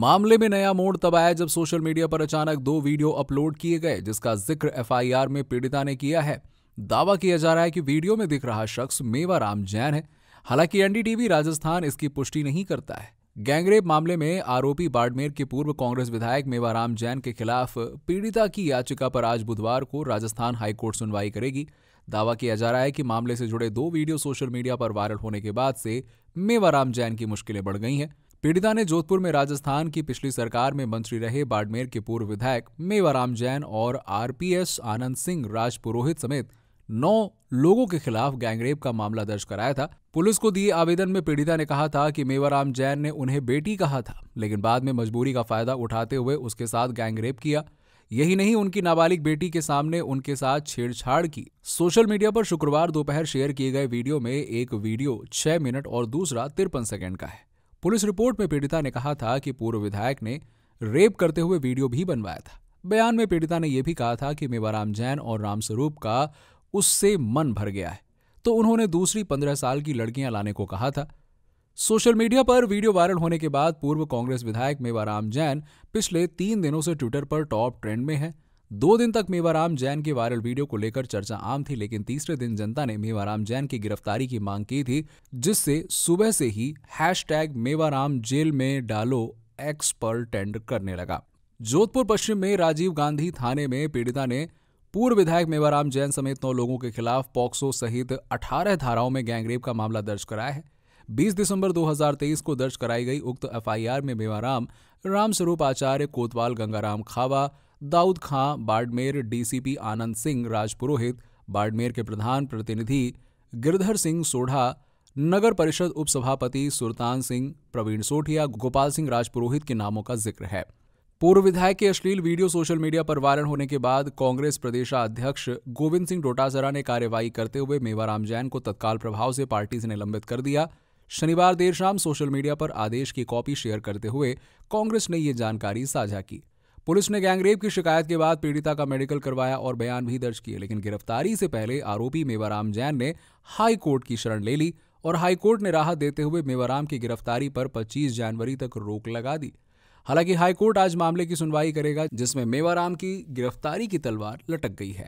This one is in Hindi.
मामले में नया मोड़ तब आया जब सोशल मीडिया पर अचानक दो वीडियो अपलोड किए गए जिसका जिक्र एफआईआर में पीड़िता ने किया है दावा किया जा रहा है कि वीडियो में दिख रहा शख्स राम जैन है हालांकि एनडीटीवी राजस्थान इसकी पुष्टि नहीं करता है गैंगरेप मामले में आरोपी बाड़मेर के पूर्व कांग्रेस विधायक मेवाराम जैन के खिलाफ पीड़िता की याचिका पर आज बुधवार को राजस्थान हाईकोर्ट सुनवाई करेगी दावा किया जा रहा है कि मामले से जुड़े दो वीडियो सोशल मीडिया पर वायरल होने के बाद से मेवाराम जैन की मुश्किलें बढ़ गई हैं पीड़िता ने जोधपुर में राजस्थान की पिछली सरकार में मंत्री रहे बाड़मेर के पूर्व विधायक मेवाराम जैन और आरपीएस आनंद सिंह राजपुरोहित समेत नौ लोगों के खिलाफ गैंगरेप का मामला दर्ज कराया था पुलिस को दिए आवेदन में पीड़िता ने कहा था कि मेवाराम जैन ने उन्हें बेटी कहा था लेकिन बाद में मजबूरी का फायदा उठाते हुए उसके साथ गैंगरेप किया यही नहीं उनकी नाबालिग बेटी के सामने उनके साथ छेड़छाड़ की सोशल मीडिया पर शुक्रवार दोपहर शेयर किए गए वीडियो में एक वीडियो छह मिनट और दूसरा तिरपन सेकेंड का है पुलिस रिपोर्ट में पीड़िता ने कहा था कि पूर्व विधायक ने रेप करते हुए वीडियो भी बनवाया था बयान में पीड़िता ने यह भी कहा था कि मेवाराम जैन और रामस्वरूप का उससे मन भर गया है तो उन्होंने दूसरी पंद्रह साल की लड़कियां लाने को कहा था सोशल मीडिया पर वीडियो वायरल होने के बाद पूर्व कांग्रेस विधायक मेवाराम जैन पिछले तीन दिनों से ट्विटर पर टॉप ट्रेंड में हैं दो दिन तक मेवाराम जैन के वायरल वीडियो को लेकर चर्चा आम थी लेकिन तीसरे दिन जनता ने मेवाराम जैन की गिरफ्तारी की मांग की थी जिससे सुबह से ही हैश मेवाराम जेल में डालो एक्स पर टेंडर करने लगा जोधपुर पश्चिम में राजीव गांधी थाने में पीड़िता ने पूर्व विधायक मेवाराम जैन समेत नौ लोगों के खिलाफ पॉक्सो सहित 18 धाराओं में गैंगरेप का मामला दर्ज कराया है 20 दिसंबर 2023 को दर्ज कराई गई उक्त एफआईआर में मेवाराम रामस्वरूप आचार्य कोतवाल गंगाराम खावा दाऊद खां बाड़मेर डीसीपी आनंद सिंह राजपुरोहित बाड़मेर के प्रधान प्रतिनिधि गिरधर सिंह सोढ़ा नगर परिषद उपसभापति सुल्तान सिंह प्रवीण सोठिया गोपाल सिंह राजपुरोहित के नामों का जिक्र है पूर्व विधायक के अश्लील वीडियो सोशल मीडिया पर वायरल होने के बाद कांग्रेस प्रदेशाध्यक्ष गोविंद सिंह डोटासरा ने कार्यवाही करते हुए मेवाराम जैन को तत्काल प्रभाव से पार्टी से निलंबित कर दिया शनिवार देर शाम सोशल मीडिया पर आदेश की कॉपी शेयर करते हुए कांग्रेस ने ये जानकारी साझा की पुलिस ने गैंगरेप की शिकायत के बाद पीड़िता का मेडिकल करवाया और बयान भी दर्ज किए लेकिन गिरफ्तारी से पहले आरोपी मेवाराम जैन ने हाई कोर्ट की शरण ले ली और हाई कोर्ट ने राहत देते हुए मेवाराम की गिरफ्तारी पर 25 जनवरी तक रोक लगा दी हालांकि हाई कोर्ट आज मामले की सुनवाई करेगा जिसमें मेवाराम की गिरफ्तारी की तलवार लटक गई है